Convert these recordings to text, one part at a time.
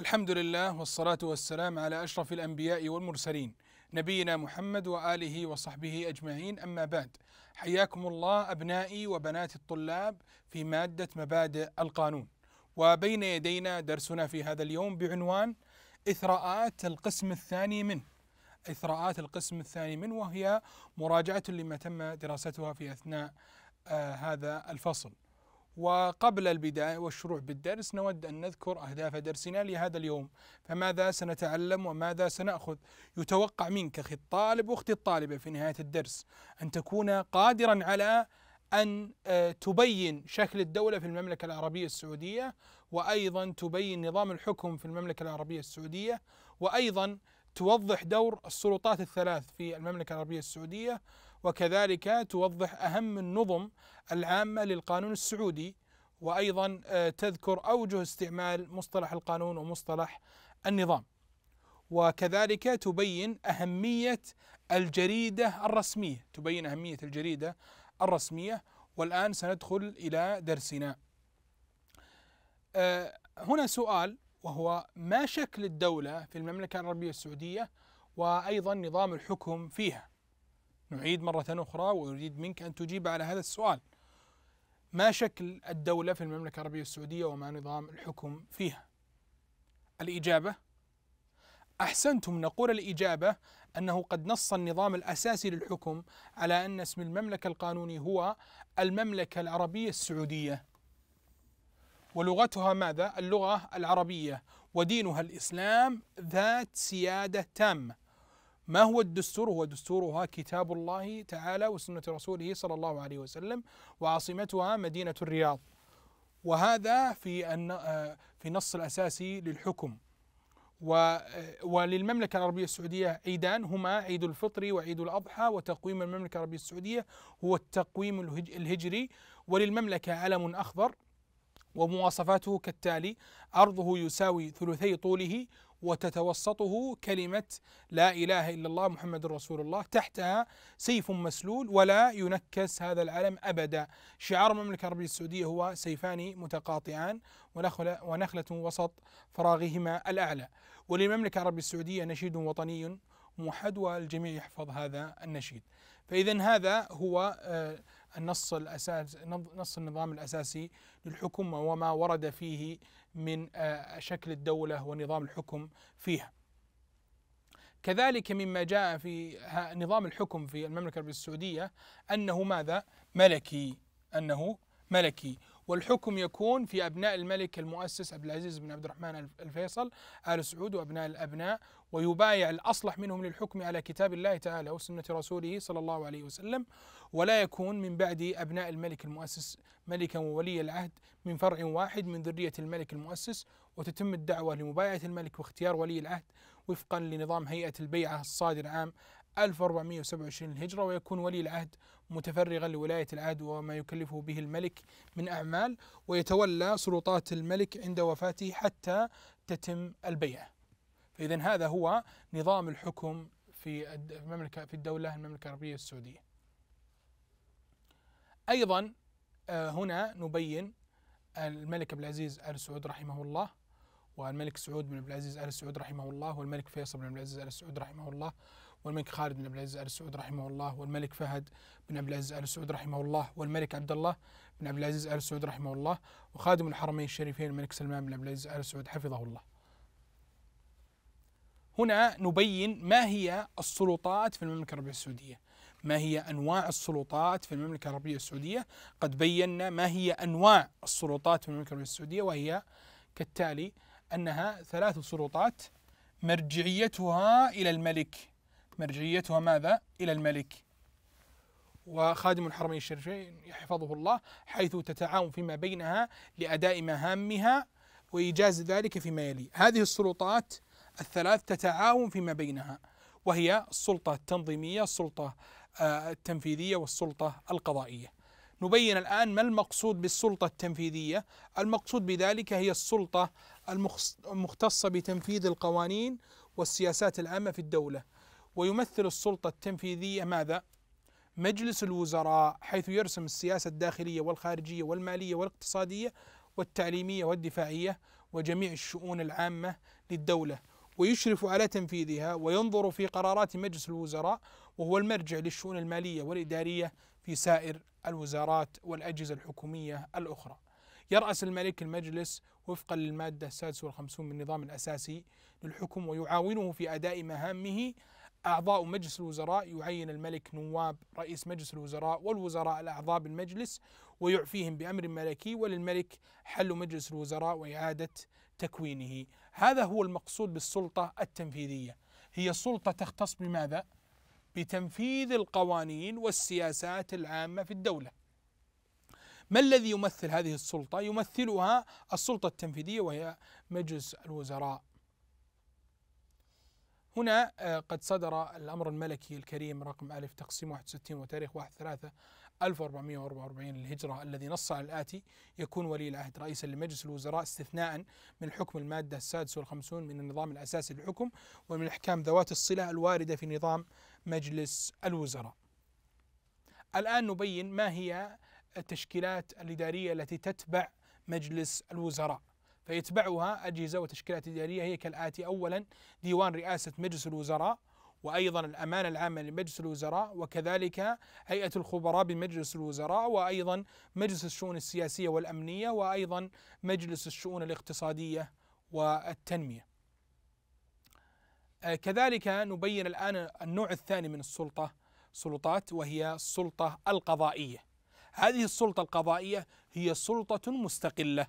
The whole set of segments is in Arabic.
الحمد لله والصلاة والسلام على أشرف الأنبياء والمرسلين نبينا محمد وآله وصحبه أجمعين أما بعد حياكم الله أبنائي وبنات الطلاب في مادة مبادئ القانون وبين يدينا درسنا في هذا اليوم بعنوان إثراءات القسم الثاني منه إثراءات القسم الثاني منه وهي مراجعة لما تم دراستها في أثناء آه هذا الفصل وقبل البداية والشروع بالدرس نود أن نذكر أهداف درسنا لهذا اليوم فماذا سنتعلم وماذا سنأخذ يتوقع منك أخي الطالب وأختي الطالبة في نهاية الدرس أن تكون قادرا على أن آه، تبين شكل الدولة في المملكة العربية السعودية وأيضا تبين نظام الحكم في المملكة العربية السعودية وأيضا توضح دور السلطات الثلاث في المملكة العربية السعودية وكذلك توضح أهم النظم العامة للقانون السعودي وأيضا آه، تذكر أوجه استعمال مصطلح القانون ومصطلح النظام وكذلك تبين أهمية الجريدة الرسمية تبين أهمية الجريدة الرسمية والآن سندخل إلى درسنا آه، هنا سؤال وهو ما شكل الدولة في المملكة العربية السعودية وأيضا نظام الحكم فيها نعيد مرة أخرى وأريد منك أن تجيب على هذا السؤال ما شكل الدولة في المملكة العربية السعودية وما نظام الحكم فيها الإجابة أحسنتم نقول الإجابة أنه قد نص النظام الأساسي للحكم على أن اسم المملكة القانوني هو المملكة العربية السعودية ولغتها ماذا؟ اللغة العربية ودينها الإسلام ذات سيادة تامة ما هو الدستور هو دستورها كتاب الله تعالى وسنة رسوله صلى الله عليه وسلم وعاصمتها مدينة الرياض وهذا في آه، في النص الأساسي للحكم آه، وللمملكة العربية السعودية عيدان هما عيد الفطر وعيد الأضحى وتقويم المملكة العربية السعودية هو التقويم الهجري وللمملكة علم أخضر ومواصفاته كالتالي عرضه يساوي ثلثي طوله وتتوسطه كلمة لا إله إلا الله محمد رسول الله تحتها سيف مسلول ولا ينكس هذا العلم أبدا شعار المملكة العربية السعودية هو سيفان متقاطعان ونخلة, ونخلة وسط فراغهما الأعلى وللمملكة العربية السعودية نشيد وطني موحد والجميع يحفظ هذا النشيد فإذا هذا هو آه، النص الأساس نص النظام الأساسي للحكم وما ورد فيه من آه، شكل الدولة ونظام الحكم فيها كذلك مما جاء في نظام الحكم في المملكة العربية السعودية أنه ماذا ملكي أنه ملكي والحكم يكون في أبناء الملك المؤسس عبد العزيز بن عبد الرحمن الفيصل آل سعود وأبناء الأبناء ويبايع الأصلح منهم للحكم على كتاب الله تعالى وسنة رسوله صلى الله عليه وسلم ولا يكون من بعد أبناء الملك المؤسس ملكا وولي العهد من فرع واحد من ذرية الملك المؤسس وتتم الدعوة لمبايعة الملك واختيار ولي العهد وفقا لنظام هيئة البيعة الصادر عام 1427 الهجرة ويكون ولي العهد متفرغا لولاية العهد وما يكلفه به الملك من أعمال ويتولى سلطات الملك عند وفاته حتى تتم البيعة فإذا هذا هو نظام الحكم في المملكة في الدولة المملكة العربية السعودية أيضا آه، هنا نبين الملك عبد العزيز آل سعود رحمه الله والملك سعود بن عبد العزيز آل سعود رحمه الله والملك فيصل بن عبد العزيز آل سعود رحمه الله والملك خالد بن عبد العزيز ال سعود رحمه الله والملك فهد بن عبد العزيز ال سعود رحمه الله والملك عبد الله بن عبد العزيز ال سعود رحمه الله وخادم الحرمين الشريفين الملك سلمان بن عبد العزيز ال سعود حفظه الله. هنا نبين ما هي السلطات في المملكه العربيه السعوديه. ما هي انواع السلطات في المملكه العربيه السعوديه؟ قد بينا ما هي انواع السلطات في المملكه العربيه السعوديه وهي كالتالي انها ثلاث سلطات مرجعيتها الى الملك مرجعيتها ماذا؟ إلى الملك وخادم الحرمين الشريفين يحفظه الله حيث تتعاون فيما بينها لأداء مهامها وإيجاز ذلك فيما يلي هذه السلطات الثلاث تتعاون فيما بينها وهي السلطة التنظيمية السلطة آه، التنفيذية والسلطة القضائية نبين الآن ما المقصود بالسلطة التنفيذية المقصود بذلك هي السلطة المختصة بتنفيذ القوانين والسياسات العامة في الدولة ويمثل السلطة التنفيذية ماذا؟ مجلس الوزراء حيث يرسم السياسة الداخلية والخارجية والمالية والاقتصادية والتعليمية والدفاعية وجميع الشؤون العامة للدولة ويشرف على تنفيذها وينظر في قرارات مجلس الوزراء وهو المرجع للشؤون المالية والإدارية في سائر الوزارات والأجهزة الحكومية الأخرى يرأس الملك المجلس وفقا للمادة 56 من النظام الأساسي للحكم ويعاونه في أداء مهامه أعضاء مجلس الوزراء يعين الملك نواب رئيس مجلس الوزراء والوزراء الأعضاء بالمجلس ويعفيهم بأمر ملكي وللملك حل مجلس الوزراء وإعادة تكوينه هذا هو المقصود بالسلطة التنفيذية هي سلطة تختص بماذا؟ بتنفيذ القوانين والسياسات العامة في الدولة ما الذي يمثل هذه السلطة؟ يمثلها السلطة التنفيذية وهي مجلس الوزراء هنا آه، قد صدر الأمر الملكي الكريم رقم ألف تقسيم 61 وتاريخ 1 3 1444 للهجرة الذي نص على الآتي يكون ولي العهد رئيسا لمجلس الوزراء استثناء من حكم المادة السادسة والخمسون من النظام الأساسي للحكم ومن الأحكام ذوات الصلة الواردة في نظام مجلس الوزراء الآن نبين ما هي التشكيلات الإدارية التي تتبع مجلس الوزراء فيتبعها أجهزة وتشكيلات إدارية هي كالآتي أولا ديوان رئاسة مجلس الوزراء وأيضا الأمانة العامة لمجلس الوزراء وكذلك هيئة الخبراء بمجلس الوزراء وأيضا مجلس الشؤون السياسية والأمنية وأيضا مجلس الشؤون الاقتصادية والتنمية آه، كذلك نبين الآن النوع الثاني من السلطة سلطات وهي السلطة القضائية هذه السلطة القضائية هي سلطة مستقلة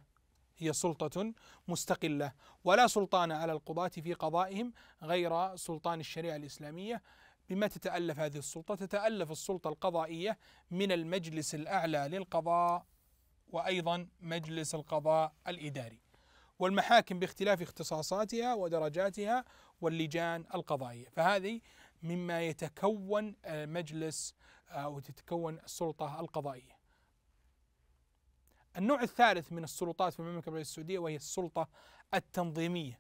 هي سلطة مستقلة ولا سلطان على القضاة في قضائهم غير سلطان الشريعة الإسلامية بما تتألف هذه السلطة تتألف السلطة القضائية من المجلس الأعلى للقضاء وأيضا مجلس القضاء الإداري والمحاكم باختلاف اختصاصاتها ودرجاتها واللجان القضائية فهذه مما يتكون مجلس أو تتكون السلطة القضائية النوع الثالث من السلطات في المملكة العربية السعودية وهي السلطة التنظيمية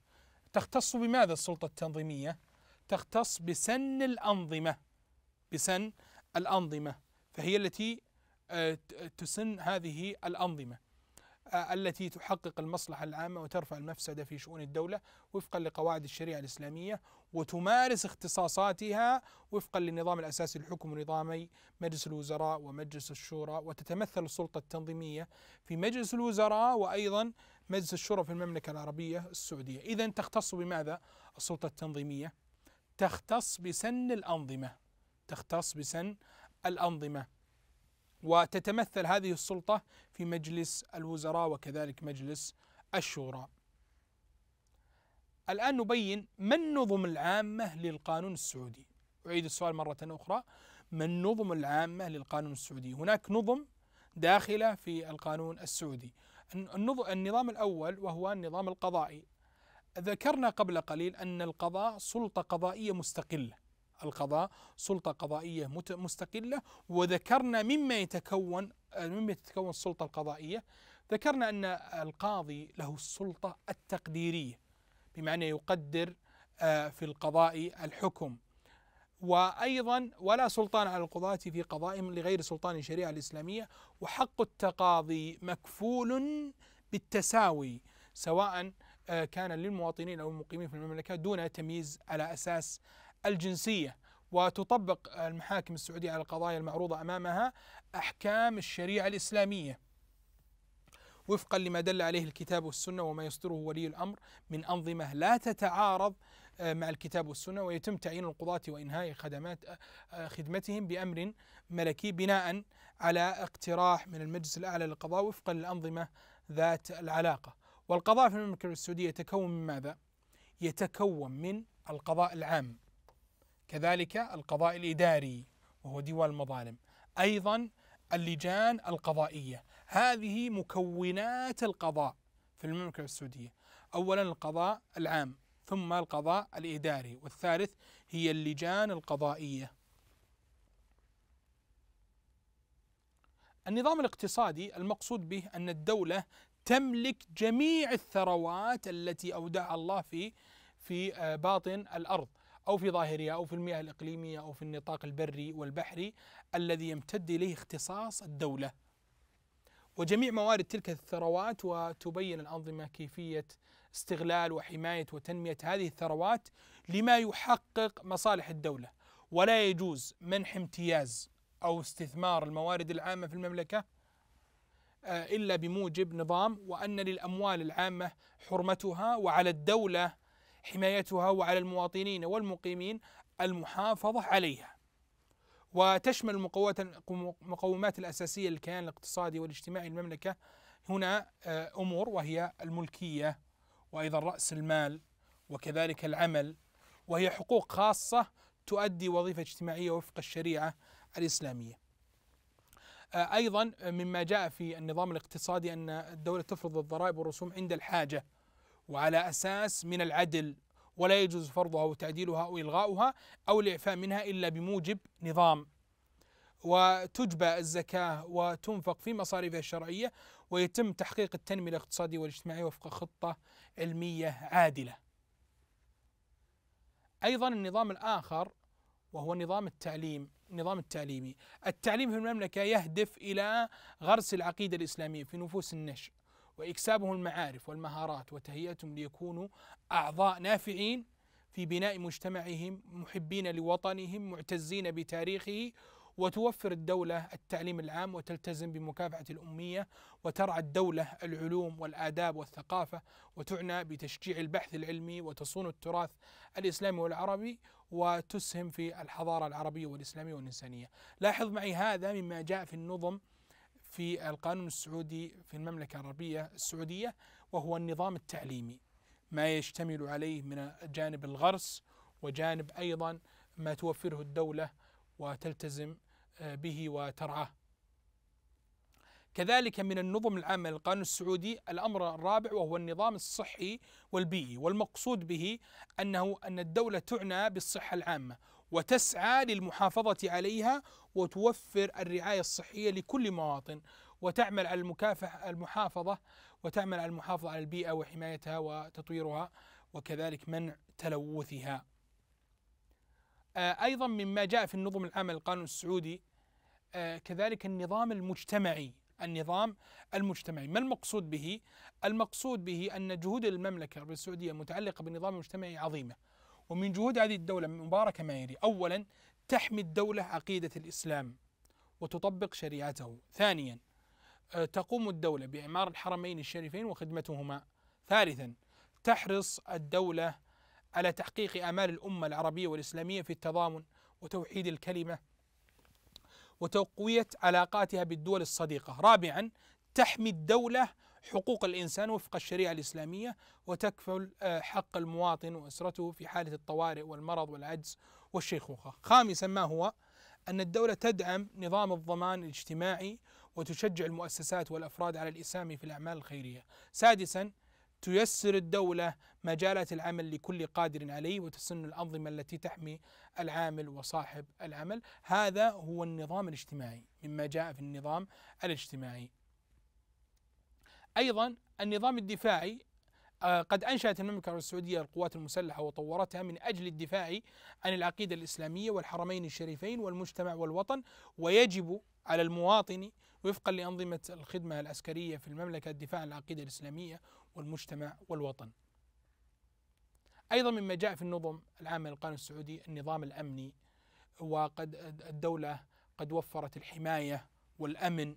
تختص بماذا السلطة التنظيمية؟ تختص بسن الأنظمة بسن الأنظمة فهي التي آه، تسن هذه الأنظمة آه، التي تحقق المصلحة العامة وترفع المفسدة في شؤون الدولة وفقا لقواعد الشريعة الإسلامية وتمارس اختصاصاتها وفقا للنظام الأساسي للحكم ونظامي مجلس الوزراء ومجلس الشورى وتتمثل السلطة التنظيمية في مجلس الوزراء وأيضا مجلس الشورى في المملكة العربية السعودية إذا تختص بماذا السلطة التنظيمية تختص بسن الأنظمة تختص بسن الأنظمة وتتمثل هذه السلطة في مجلس الوزراء وكذلك مجلس الشورى الآن نبين ما النظم العامة للقانون السعودي أعيد السؤال مرة أخرى ما النظم العامة للقانون السعودي هناك نظم داخلة في القانون السعودي النظام الأول وهو النظام القضائي ذكرنا قبل قليل أن القضاء سلطة قضائية مستقلة القضاء سلطة قضائية مستقلة وذكرنا مما يتكون مما تتكون السلطة القضائية ذكرنا أن القاضي له السلطة التقديرية بمعنى يقدر آه، في القضاء الحكم وأيضا ولا سلطان على القضاة في قضائهم لغير سلطان الشريعة الإسلامية وحق التقاضي مكفول بالتساوي سواء آه، كان للمواطنين أو المقيمين في المملكة دون تمييز على أساس الجنسيه وتطبق المحاكم السعوديه على القضايا المعروضه امامها احكام الشريعه الاسلاميه وفقا لما دل عليه الكتاب والسنه وما يصدره ولي الامر من انظمه لا تتعارض آه، مع الكتاب والسنه ويتم تعيين القضاة وانهاء خدمات آه، آه، خدمتهم بامر ملكي بناء على اقتراح من المجلس الاعلى للقضاء وفقا للانظمه ذات العلاقه. والقضاء في المملكه السعوديه يتكون من ماذا؟ يتكون من القضاء العام كذلك القضاء الإداري وهو ديوان المظالم أيضا اللجان القضائية هذه مكونات القضاء في المملكة السعودية أولا القضاء العام ثم القضاء الإداري والثالث هي اللجان القضائية النظام الاقتصادي المقصود به أن الدولة تملك جميع الثروات التي أودعها الله في في آه، باطن الأرض أو في ظاهرها أو في المياه الإقليمية أو في النطاق البري والبحري الذي يمتد إليه اختصاص الدولة وجميع موارد تلك الثروات وتبين الأنظمة كيفية استغلال وحماية وتنمية هذه الثروات لما يحقق مصالح الدولة ولا يجوز منح امتياز أو استثمار الموارد العامة في المملكة آه، إلا بموجب نظام وأن للأموال العامة حرمتها وعلى الدولة حمايتها وعلى المواطنين والمقيمين المحافظة عليها وتشمل المقومات الأساسية للكيان الاقتصادي والاجتماعي للمملكة هنا آه، أمور وهي الملكية وأيضا رأس المال وكذلك العمل وهي حقوق خاصة تؤدي وظيفة اجتماعية وفق الشريعة الإسلامية آه، أيضا مما جاء في النظام الاقتصادي أن الدولة تفرض الضرائب والرسوم عند الحاجة وعلى أساس من العدل ولا يجوز فرضها وتعديلها أو إلغاؤها أو الإعفاء منها إلا بموجب نظام وتجبى الزكاة وتنفق في مصاريفها الشرعية ويتم تحقيق التنمية الاقتصادية والاجتماعية وفق خطة علمية عادلة أيضا النظام الآخر وهو نظام التعليم النظام التعليمي التعليم في المملكة يهدف إلى غرس العقيدة الإسلامية في نفوس النشء وإكسابهم المعارف والمهارات وتهيئتهم ليكونوا أعضاء نافعين في بناء مجتمعهم محبين لوطنهم معتزين بتاريخه وتوفر الدولة التعليم العام وتلتزم بمكافحة الأمية وترعى الدولة العلوم والآداب والثقافة وتعنى بتشجيع البحث العلمي وتصون التراث الإسلامي والعربي وتسهم في الحضارة العربية والإسلامية والإنسانية لاحظ معي هذا مما جاء في النظم في القانون السعودي في المملكة العربية السعودية وهو النظام التعليمي ما يشتمل عليه من جانب الغرس وجانب أيضا ما توفره الدولة وتلتزم آه، به وترعاه كذلك من النظم العامة للقانون السعودي الأمر الرابع وهو النظام الصحي والبيئي والمقصود به أنه أن الدولة تعنى بالصحة العامة وتسعى للمحافظة عليها وتوفر الرعاية الصحية لكل مواطن وتعمل على المكافحة المحافظة وتعمل على المحافظة على البيئة وحمايتها وتطويرها وكذلك منع تلوثها آه، أيضا مما جاء في النظم العام للقانون السعودي آه، كذلك النظام المجتمعي النظام المجتمعي ما المقصود به؟ المقصود به أن جهود المملكة العربية السعودية المتعلقة بالنظام المجتمعي عظيمة ومن جهود هذه الدولة المباركة ما يلي أولا تحمي الدولة عقيدة الإسلام وتطبق شريعته ثانيا آه، تقوم الدولة بإعمار الحرمين الشريفين وخدمتهما ثالثا تحرص الدولة على تحقيق آمال الأمة العربية والإسلامية في التضامن وتوحيد الكلمة وتقوية علاقاتها بالدول الصديقة رابعا تحمي الدولة حقوق الإنسان وفق الشريعة الإسلامية وتكفل آه، حق المواطن وأسرته في حالة الطوارئ والمرض والعجز والشيخوخة خامسا ما هو أن الدولة تدعم نظام الضمان الاجتماعي وتشجع المؤسسات والأفراد على الإسهام في الأعمال الخيرية سادسا تيسر الدولة مجالات العمل لكل قادر عليه وتسن الأنظمة التي تحمي العامل وصاحب العمل هذا هو النظام الاجتماعي مما جاء في النظام الاجتماعي أيضا النظام الدفاعي آه، قد أنشأت المملكة العربية السعودية القوات المسلحة وطورتها من أجل الدفاع عن العقيدة الإسلامية والحرمين الشريفين والمجتمع والوطن ويجب على المواطن وفقا لأنظمة الخدمة العسكرية في المملكة الدفاع عن العقيدة الإسلامية والمجتمع والوطن أيضا مما جاء في النظم العامه للقانون السعودي النظام الأمني وقد الدولة قد وفرت الحماية والأمن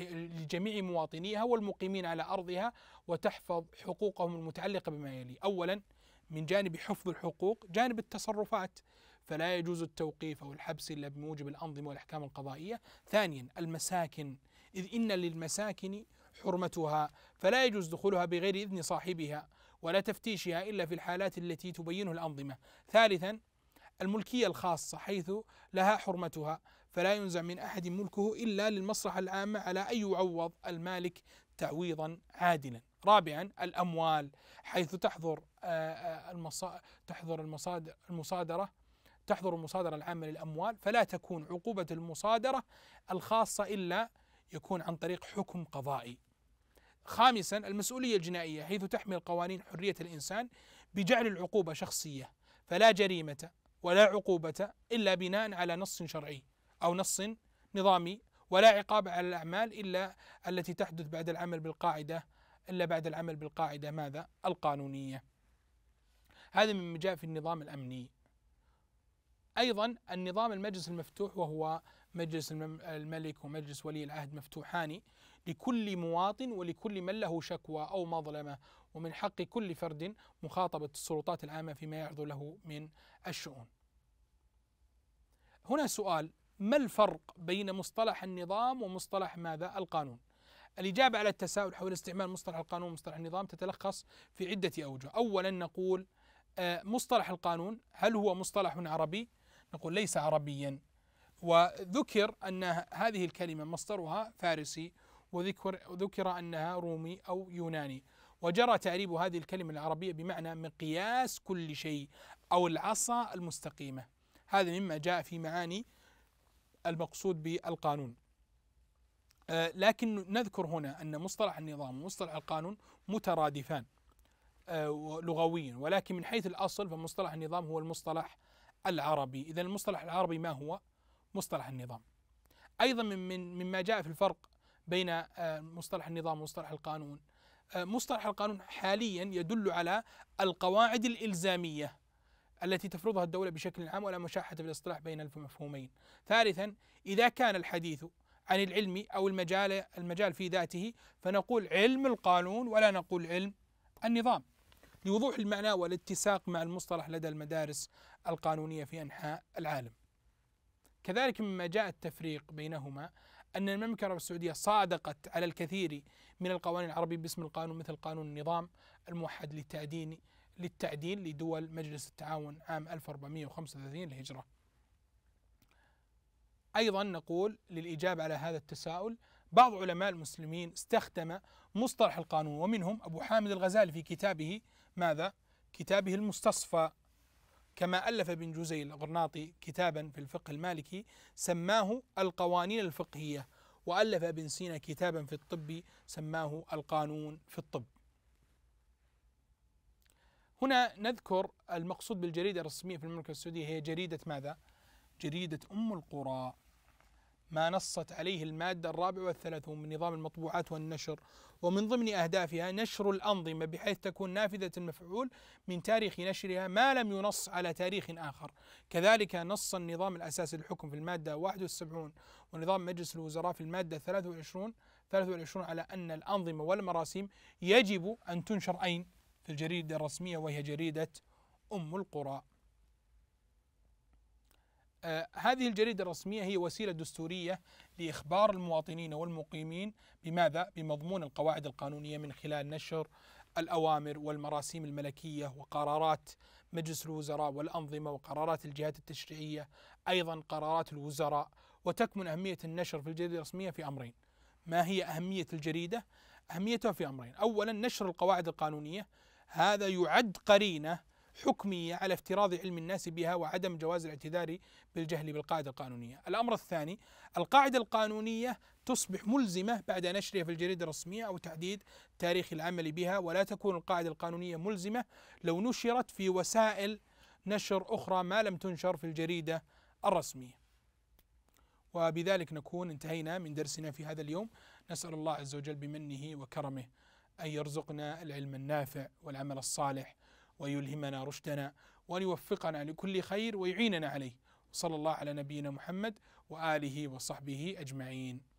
لجميع مواطنيها والمقيمين على أرضها وتحفظ حقوقهم المتعلقة بما يلي أولا من جانب حفظ الحقوق جانب التصرفات فلا يجوز التوقيف أو الحبس إلا بموجب الأنظمة والأحكام القضائية ثانيا المساكن إذ إن للمساكن حرمتها فلا يجوز دخولها بغير إذن صاحبها ولا تفتيشها إلا في الحالات التي تبينه الأنظمة ثالثا الملكية الخاصة حيث لها حرمتها فلا ينزع من أحد ملكه إلا للمصلحة العامة على أن يعوض المالك تعويضا عادلا رابعا الأموال حيث تحظر آه، آه، تحظر المصادر المصادرة تحظر المصادرة العامة للأموال فلا تكون عقوبة المصادرة الخاصة إلا يكون عن طريق حكم قضائي خامسا المسؤولية الجنائية حيث تحمل قوانين حرية الإنسان بجعل العقوبة شخصية فلا جريمة ولا عقوبة إلا بناء على نص شرعي أو نص نظامي ولا عقاب على الأعمال إلا التي تحدث بعد العمل بالقاعدة إلا بعد العمل بالقاعدة ماذا؟ القانونية هذا مما جاء في النظام الأمني أيضا النظام المجلس المفتوح وهو مجلس الملك ومجلس ولي العهد مفتوحان لكل مواطن ولكل من له شكوى أو مظلمة ومن حق كل فرد مخاطبة السلطات العامة فيما يعرض له من الشؤون هنا سؤال ما الفرق بين مصطلح النظام ومصطلح ماذا القانون الإجابة على التساؤل حول استعمال مصطلح القانون ومصطلح النظام تتلخص في عدة أوجه أولا نقول آه، مصطلح القانون هل هو مصطلح عربي نقول ليس عربيا وذكر أن هذه الكلمة مصدرها فارسي وذكر ذكر أنها رومي أو يوناني وجرى تعريب هذه الكلمة العربية بمعنى مقياس كل شيء أو العصا المستقيمة هذا مما جاء في معاني المقصود بالقانون آه، لكن نذكر هنا أن مصطلح النظام ومصطلح القانون مترادفان آه، لغويا ولكن من حيث الأصل فمصطلح النظام هو المصطلح العربي إذا المصطلح العربي ما هو مصطلح النظام أيضا من, من مما جاء في الفرق بين آه، مصطلح النظام ومصطلح القانون مصطلح القانون حاليا يدل على القواعد الإلزامية التي تفرضها الدولة بشكل عام ولا مشاحة في الاصطلاح بين المفهومين ثالثا إذا كان الحديث عن العلم أو المجال المجال في ذاته فنقول علم القانون ولا نقول علم النظام لوضوح المعنى والاتساق مع المصطلح لدى المدارس القانونية في أنحاء العالم كذلك مما جاء التفريق بينهما أن المملكة العربية السعودية صادقت على الكثير من القوانين العربية باسم القانون مثل قانون النظام الموحد للتعدين للتعديل لدول مجلس التعاون عام 1435 للهجرة أيضا نقول للإجابة على هذا التساؤل بعض علماء المسلمين استخدم مصطلح القانون ومنهم أبو حامد الغزالي في كتابه ماذا؟ كتابه المستصفى كما ألف ابن جزي الغرناطي كتابا في الفقه المالكي سماه القوانين الفقهية وألف ابن سينا كتابا في الطب سماه القانون في الطب هنا نذكر المقصود بالجريدة الرسمية في المملكة السعودية هي جريدة ماذا؟ جريدة أم القرى ما نصت عليه المادة الرابعة والثلاثون من نظام المطبوعات والنشر ومن ضمن أهدافها نشر الأنظمة بحيث تكون نافذة المفعول من تاريخ نشرها ما لم ينص على تاريخ آخر كذلك نص النظام الأساسي للحكم في المادة 71 ونظام مجلس الوزراء في المادة 23 23 على أن الأنظمة والمراسيم يجب أن تنشر أين؟ في الجريدة الرسمية وهي جريدة أم القرى آه هذه الجريدة الرسمية هي وسيلة دستورية لإخبار المواطنين والمقيمين بماذا؟ بمضمون القواعد القانونية من خلال نشر الأوامر والمراسيم الملكية وقرارات مجلس الوزراء والأنظمة وقرارات الجهات التشريعية أيضا قرارات الوزراء وتكمن أهمية النشر في الجريدة الرسمية في أمرين ما هي أهمية الجريدة؟ أهميتها في أمرين أولا نشر القواعد القانونية هذا يعد قرينة حكمية على افتراض علم الناس بها وعدم جواز الاعتذار بالجهل بالقاعدة القانونية الأمر الثاني القاعدة القانونية تصبح ملزمة بعد نشرها في الجريدة الرسمية أو تحديد تاريخ العمل بها ولا تكون القاعدة القانونية ملزمة لو نشرت في وسائل نشر أخرى ما لم تنشر في الجريدة الرسمية وبذلك نكون انتهينا من درسنا في هذا اليوم نسأل الله عز وجل بمنه وكرمه أن يرزقنا العلم النافع والعمل الصالح ويلهمنا رشدنا وأن يوفقنا لكل خير ويعيننا عليه صلى الله على نبينا محمد وآله وصحبه أجمعين